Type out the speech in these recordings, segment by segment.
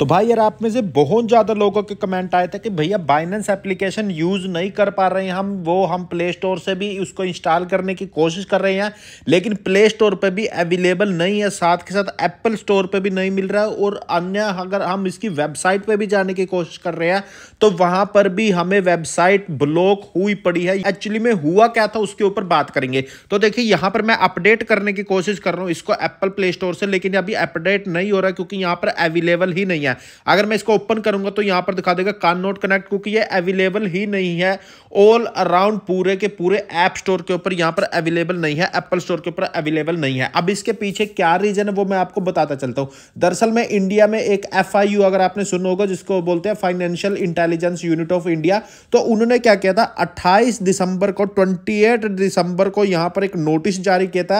तो भाई यार आप में से बहुत ज़्यादा लोगों के कमेंट आए थे कि भैया बाइनेंस एप्लीकेशन यूज़ नहीं कर पा रहे हैं हम वो हम प्ले स्टोर से भी उसको इंस्टॉल करने की कोशिश कर रहे हैं लेकिन प्ले स्टोर पर भी अवेलेबल नहीं है साथ के साथ एप्पल स्टोर पर भी नहीं मिल रहा है और अन्य अगर हम इसकी वेबसाइट पर भी जाने की कोशिश कर रहे हैं तो वहाँ पर भी हमें वेबसाइट ब्लॉक हुई पड़ी है एक्चुअली में हुआ क्या था उसके ऊपर बात करेंगे तो देखिए यहाँ पर मैं अपडेट करने की कोशिश कर रहा हूँ इसको एप्पल प्ले स्टोर से लेकिन अभी अपडेट नहीं हो रहा क्योंकि यहाँ पर अवेलेबल ही नहीं है है अगर मैं इसको ओपन करूंगा तो यहां पर दिखा देगा कान नोट कनेक्ट क्योंकि ये अवेलेबल ही नहीं है ऑल अराउंड पूरे के पूरे ऐप स्टोर के ऊपर यहां पर अवेलेबल नहीं है एप्पल स्टोर के ऊपर अवेलेबल नहीं है अब इसके पीछे क्या रीजन है वो मैं आपको बताता चलता हूं दरअसल में इंडिया में एक एफ अगर आपने सुना होगा जिसको बोलते हैं financial intelligence unit of India तो उन्होंने क्या किया था अट्ठाईस दिसंबर को ट्वेंटी दिसंबर को यहां पर एक नोटिस जारी किया था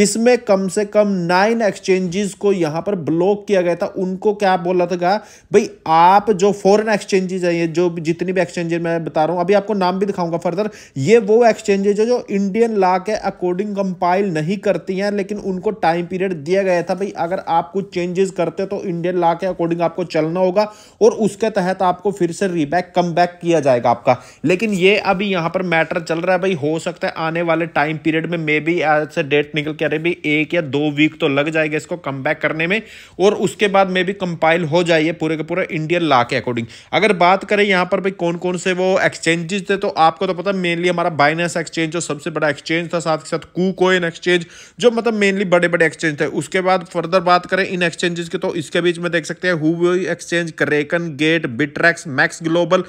जिसमें कम से कम नाइन एक्सचेंजेस को यहां पर ब्लॉक किया गया था उनको क्या बोला था कहा भाई आप जो फॉरेन एक्सचेंजेज हैं ये जो जितनी भी एक्सचेंजेज मैं बता रहा हूँ अभी आपको नाम भी दिखाऊंगा फर्दर ये वो एक्सचेंजेज है जो इंडियन लॉ के अकॉर्डिंग कंपाइल नहीं करती हैं लेकिन उनको टाइम पीरियड दिया गया था भाई अगर आप कुछ चेंजेस करते तो इंडियन लॉ के अकॉर्डिंग आपको चलना होगा और उसके तहत आपको फिर से रीबैक कम किया जाएगा आपका लेकिन ये अभी यहाँ पर मैटर चल रहा है भाई हो सकता है आने वाले टाइम पीरियड में मे बी एज डेट निकल के अरे भाई एक या दो वीक तो लग जाएगा इसको कम करने में और उसके बाद मे बी कंपाइल हो जाइए पूरे के पूरे इंडियन ला के अकॉर्डिंग अगर बात करें यहाँ पर भाई कौन कौन से वो एक्सचेंजेस थे तो आपको तो पता मेनली हमारा बाइनेंस एक्सचेंज जो सबसे बड़ा एक्सचेंज था साथ के साथ कू कोइन एक्सचेंज जो मतलब मेनली बड़े बड़े एक्सचेंज थे उसके बाद फर्दर बात करें इन एक्सचेंजेस की तो इसके बीच में देख सकते हैं हु exchange Kraken Gate Bittrex Max Global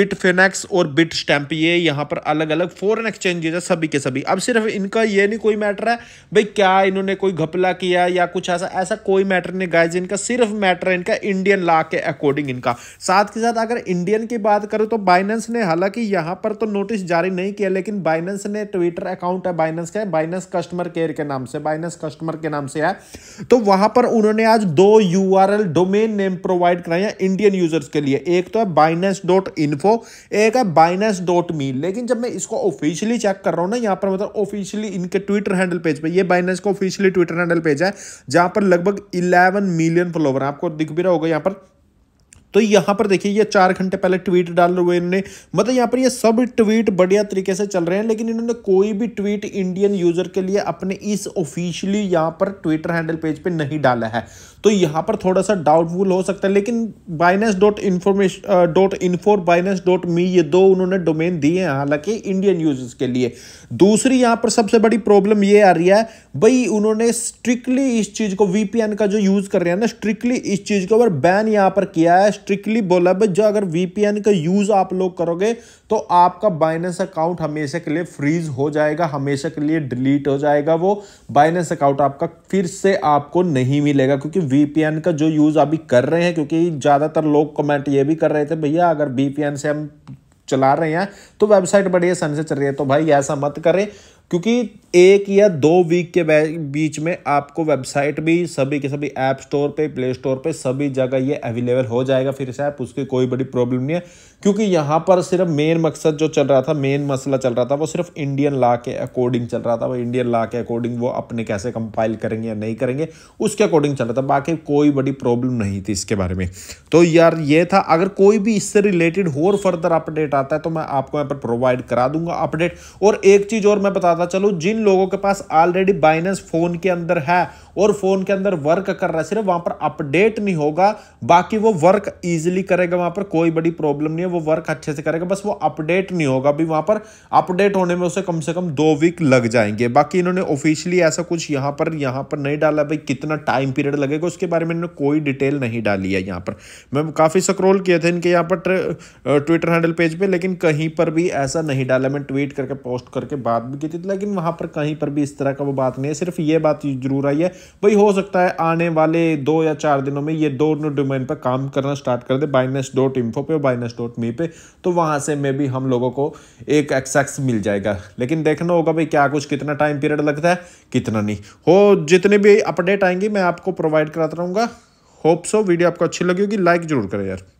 Bitfinex और बिट स्टैम्प ये यहाँ पर अलग अलग फॉरन एक्सचेंजेस है सभी के सभी अब सिर्फ इनका ये नहीं कोई मैटर है भाई क्या इन्होंने कोई घपला किया या कुछ ऐसा ऐसा कोई मैटर नहीं गाय जिनका सिर्फ मैटर है इनका है इंडियन लॉ के अकॉर्डिंग इनका साथ के साथ अगर इंडियन की बात करें तो बाइनेंस ने हालांकि यहां पर तो नोटिस जारी नहीं किया लेकिन बाइनेंस ने ट्विटर अकाउंट है बाइनेंस का बाइनेंस कस्टमर केयर के नाम से बाइनेंस कस्टमर के नाम से है तो वहां पर उन्होंने आज दो यू डोमेन नेम प्रोवाइड कराए हैं इंडियन यूजर्स के लिए एक तो है बाइनेंस डॉट इन्फो एक है बाइनेंस डॉट मी लेकिन जब मैं इसको ऑफिशियली चेक कर रहा हूँ ना यहाँ पर मतलब ऑफिशियली इनके ट्विटर हैंडल पेज पर यह बाइनेंस का ऑफिशियली ट्विटर हैंडल पेज है जहां पर लगभग इलेवन मिलियन फॉलोवर आपको दिख भी बिरा होगा यहाँ पर तो यहां पर देखिए ये चार घंटे पहले ट्वीट डाल हुए इन्होंने मतलब यहां पर ये सब ट्वीट बढ़िया तरीके से चल रहे हैं लेकिन इन्होंने कोई भी ट्वीट इंडियन यूजर के लिए अपने इस ऑफिशियली यहां पर ट्विटर हैंडल पेज पे नहीं डाला है तो यहां पर थोड़ा सा डाउटफुल हो सकता है लेकिन Binance dot information dot info Binance dot me ये दो उन्होंने डोमेन दिए हैं हालांकि इंडियन यूजर्स के लिए दूसरी यहां पर सबसे बड़ी प्रॉब्लम ये आ रही है भाई उन्होंने स्ट्रिक्टली इस चीज़ को वीपीएन का जो यूज़ कर रहे हैं ना स्ट्रिक्टली इस चीज़ के ऊपर बैन यहां पर किया है स्ट्रिक्टली बोला भाई जो अगर वीपीएन का यूज़ आप लोग करोगे तो आपका बाइनेंस अकाउंट हमेशा के लिए फ्रीज हो जाएगा हमेशा के लिए डिलीट हो जाएगा वो बाइनेंस अकाउंट आपका फिर से आपको नहीं मिलेगा क्योंकि वीपीएन का जो यूज़ अभी कर रहे हैं क्योंकि ज़्यादातर लोग कमेंट ये भी कर रहे थे भैया अगर वीपीएन से हम चला रहे हैं तो वेबसाइट बढ़िया सन से चल रही है तो भाई ऐसा मत करें क्योंकि एक या दो वीक के बीच में आपको वेबसाइट भी सभी के सभी ऐप स्टोर पे प्ले स्टोर पे सभी जगह ये अवेलेबल हो जाएगा फिर से ऐप उसकी कोई बड़ी प्रॉब्लम नहीं है क्योंकि यहाँ पर सिर्फ मेन मकसद जो चल रहा था मेन मसला चल रहा था वो सिर्फ इंडियन लॉ के अकॉर्डिंग चल रहा था वो इंडियन लॉ के अकॉर्डिंग वो अपने कैसे कंपाइल करेंगे या नहीं करेंगे उसके अकॉर्डिंग चल रहा था बाकी कोई बड़ी प्रॉब्लम नहीं थी इसके बारे में तो यार ये था अगर कोई भी इससे रिलेटेड और फर्दर अपडेट आता है तो मैं आपको यहाँ पर प्रोवाइड करा दूंगा अपडेट और एक चीज़ और मैं बताता चलूँ जिन लोगों के पास ऑलरेडी बाइनेंस फ़ोन के अंदर है और फ़ोन के अंदर वर्क कर रहा है सिर्फ वहां पर अपडेट नहीं होगा बाकी वो वर्क ईजिली करेगा वहां पर कोई बड़ी प्रॉब्लम नहीं है वो वर्क अच्छे से करेगा बस वो अपडेट नहीं होगा अभी वहाँ पर अपडेट होने में उसे कम से कम दो वीक लग जाएंगे बाकी इन्होंने ऑफिशियली ऐसा कुछ यहाँ पर यहाँ पर नहीं डाला भाई कितना टाइम पीरियड लगेगा उसके बारे में इन्होंने कोई डिटेल नहीं डाली है यहाँ पर मैं काफ़ी स्क्रोल किए थे इनके यहाँ पर ट्विटर हैंडल पेज पर लेकिन कहीं पर भी ऐसा नहीं डाला मैं ट्वीट करके पोस्ट करके बात भी की थी लेकिन वहाँ पर कहीं पर भी इस तरह का वो बात नहीं है सिर्फ ये बात जरूर आई है भाई हो सकता है आने वाले दो या चार दिनों में ये दोनों डोमेन पर काम करना स्टार्ट कर दे बाइनेस डॉट इन्फो पे और बाइनेस डॉट मी पे तो वहाँ से मे भी हम लोगों को एक एक्सेस मिल जाएगा लेकिन देखना होगा भाई क्या कुछ कितना टाइम पीरियड लगता है कितना नहीं हो जितने भी अपडेट आएंगे मैं आपको प्रोवाइड कराता रहूँगा होप सो वीडियो आपको अच्छी लगी होगी लाइक जरूर करें यार